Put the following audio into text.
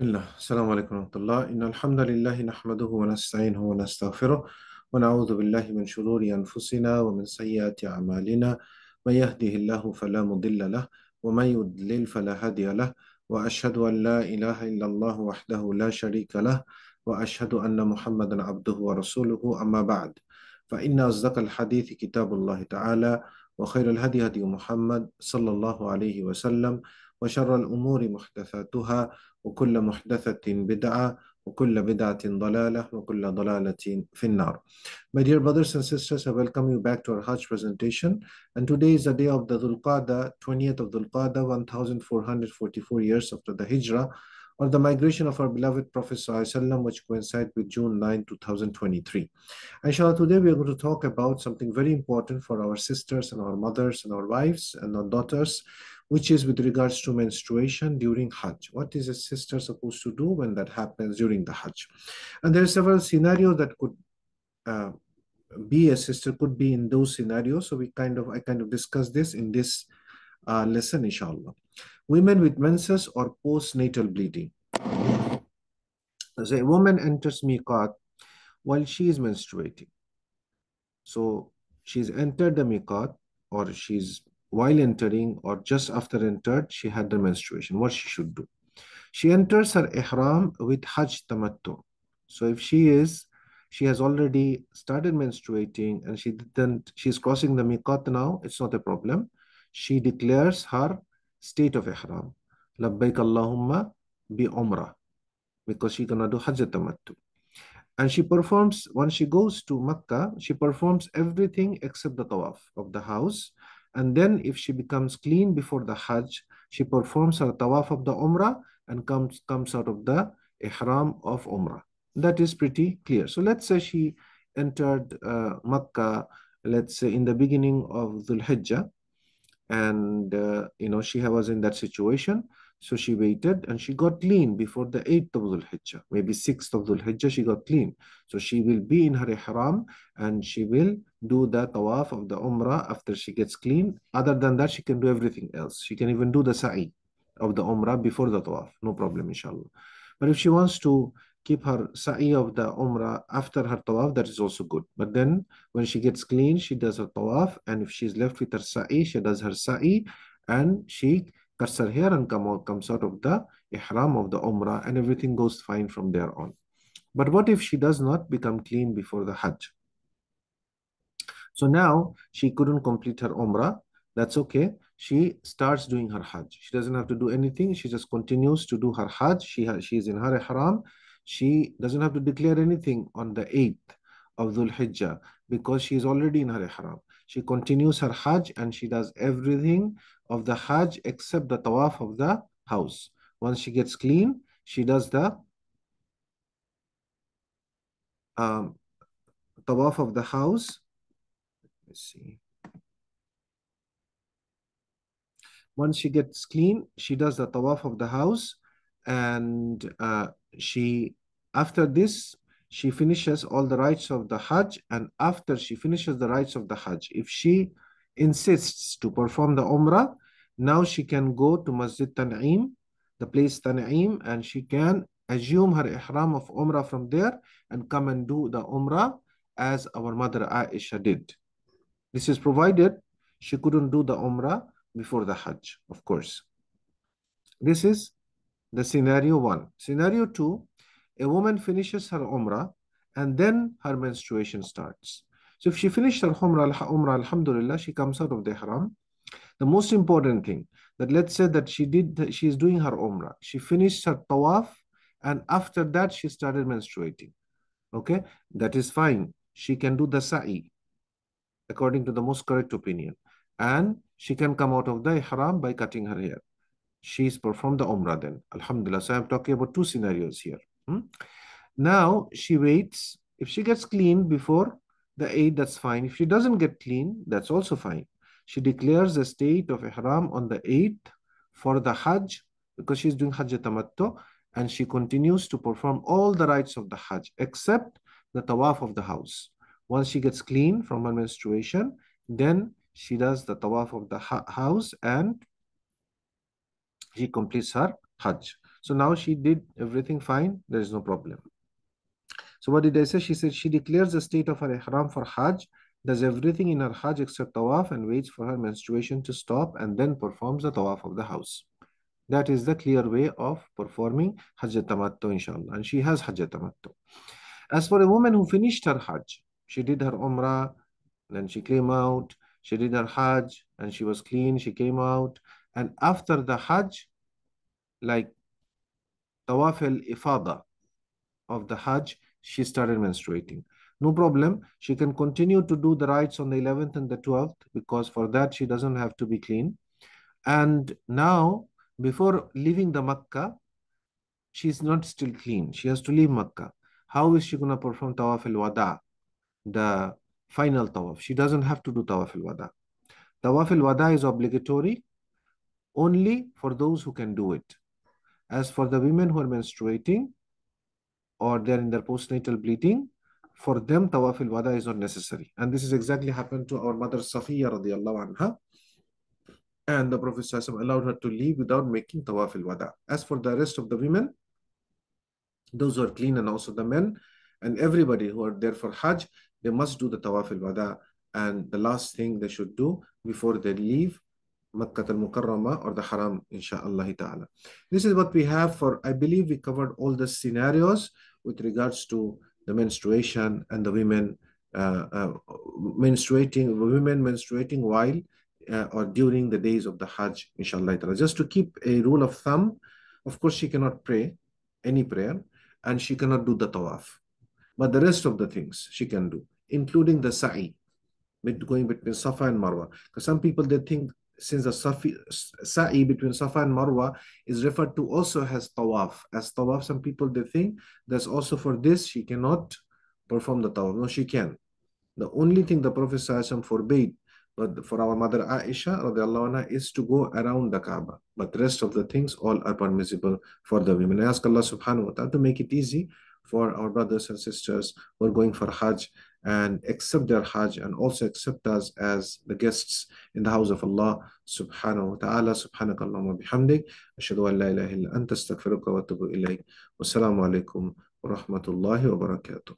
الله السلام عليكم ورحمة الله إن الحمد لله نحمده ونستعينه ونستغفره ونعوذ بالله من شرور أنفسنا ومن سيئات أعمالنا من يهده الله فلا مضل له ومن يضلل فلا هادي له وأشهد أن لا إله إلا الله وحده لا شريك له وأشهد أن محمدا عبده ورسوله أما بعد فإن أصدق الحديث كتاب الله تعالى وخير الهدي هدي محمد صلى الله عليه وسلم وشر الأمور محدثاتها وكل محدثة بدعة وكل بدعة ضلالة وكل ضلالة في النار. My dear brothers and sisters, I welcome you back to our Hajj presentation. And today is the day of the Dhul 20th of Dhul 1444 years after the Hijrah or the migration of our beloved Prophet ﷺ, which coincides with June 9, 2023. Inshallah, today we are going to talk about something very important for our sisters and our mothers and our wives and our daughters, which is with regards to menstruation during Hajj. What is a sister supposed to do when that happens during the Hajj? And there are several scenarios that could uh, be a sister could be in those scenarios. So we kind of I kind of discuss this in this uh, lesson, inshallah. Women with menses or postnatal bleeding. So a woman enters miqat while she is menstruating. So she's entered the miqat or she's while entering or just after entered, she had the menstruation, what she should do. She enters her ihram with hajj tamattu. So if she is, she has already started menstruating and she didn't, she's crossing the miqat now, it's not a problem. She declares her state of ihram. Labbaik Allahumma bi umrah. Because she's gonna do Hajj tamattu. And she performs, once she goes to Makkah, she performs everything except the tawaf of the house. And then if she becomes clean before the Hajj, she performs her tawaf of the Umrah and comes, comes out of the ihram of Umrah. That is pretty clear. So let's say she entered uh, Makkah, let's say in the beginning of Dhul Hijjah, and uh, you know she was in that situation so she waited and she got clean before the 8th of Dhul Hijjah maybe 6th of Dhul Hijjah she got clean so she will be in her ihram and she will do the tawaf of the umrah after she gets clean other than that she can do everything else she can even do the sa'i of the umrah before the tawaf no problem inshallah but if she wants to keep her sa'i of the umrah after her tawaf, that is also good. But then when she gets clean, she does her tawaf, and if she's left with her sa'i, she does her sa'i, and she cuts her hair and come out, comes out of the ihram of the umrah, and everything goes fine from there on. But what if she does not become clean before the hajj? So now she couldn't complete her umrah. That's okay. She starts doing her hajj. She doesn't have to do anything. She just continues to do her hajj. She, she is in her ihram she doesn't have to declare anything on the 8th of Dhul Hijjah because she is already in her ihram. She continues her Hajj and she does everything of the Hajj except the tawaf of the house. Once she gets clean, she does the um, tawaf of the house. Let's see. Once she gets clean, she does the tawaf of the house and uh, she after this she finishes all the rites of the hajj and after she finishes the rites of the hajj if she insists to perform the umrah now she can go to masjid tan'im the place tan'im and she can assume her ihram of umrah from there and come and do the umrah as our mother aisha did this is provided she couldn't do the umrah before the hajj of course this is the scenario one. Scenario two, a woman finishes her Umrah and then her menstruation starts. So if she finished her Umrah, umrah Alhamdulillah, she comes out of the Haram. The most important thing that let's say that she did, she is doing her Umrah. She finished her Tawaf and after that she started menstruating. Okay, that is fine. She can do the Sa'i according to the most correct opinion. And she can come out of the Haram by cutting her hair she's performed the Umrah then. Alhamdulillah. So I'm talking about two scenarios here. Hmm? Now she waits. If she gets clean before the aid, that's fine. If she doesn't get clean, that's also fine. She declares the state of ihram on the 8th for the Hajj because she's doing Hajj Tamattu and she continues to perform all the rites of the Hajj except the tawaf of the house. Once she gets clean from her menstruation, then she does the tawaf of the house and she completes her Hajj. So now she did everything fine. There is no problem. So what did I say? She said she declares the state of her ihram for Hajj, does everything in her Hajj except tawaf and waits for her menstruation to stop and then performs the tawaf of the house. That is the clear way of performing Hajj tamattu inshallah. And she has Hajj tamattu. As for a woman who finished her Hajj, she did her Umrah, then she came out, she did her Hajj, and she was clean, she came out, and after the Hajj, like Tawaf al-Ifada of the Hajj, she started menstruating. No problem. She can continue to do the rites on the 11th and the 12th because for that she doesn't have to be clean. And now, before leaving the Makkah, she's not still clean. She has to leave Makkah. How is she going to perform Tawaf al-Wada, the final Tawaf? She doesn't have to do Tawaf al-Wada. Tawaf al-Wada is obligatory only for those who can do it. As for the women who are menstruating or they're in their postnatal bleeding, for them tawafil wada is not necessary. And this is exactly happened to our mother Safiya radiallahu anha. And the Prophet allowed her to leave without making tawafil wada. As for the rest of the women, those who are clean and also the men, and everybody who are there for Hajj, they must do the tawafil wada. And the last thing they should do before they leave Makkah al-Mukarramah or the Haram, insha'Allah ta'ala. This is what we have for, I believe we covered all the scenarios with regards to the menstruation and the women uh, uh, menstruating, women menstruating while uh, or during the days of the Hajj, inshallah ta'ala. Just to keep a rule of thumb, of course, she cannot pray any prayer and she cannot do the tawaf. But the rest of the things she can do, including the sa'i, going between Safa and Marwa. Because some people, they think since the safi, sa'i between Safa and Marwa is referred to also as tawaf. As tawaf, some people they think that's also for this, she cannot perform the tawaf. No, she can. The only thing the Prophet ﷺ forbade but for our mother Aisha anha, is to go around the Kaaba. But rest of the things all are permissible for the women. I ask Allah subhanahu wa ta'ala to make it easy for our brothers and sisters who are going for Hajj and accept their Hajj and also accept us as the guests in the house of Allah subhanahu wa ta'ala. Subhanak wa bihamdik. Ashadu an la ilaha illa anta astaghfiruka wa atubu ilayk. Wassalamu alaikum wa rahmatullahi wa barakatuh.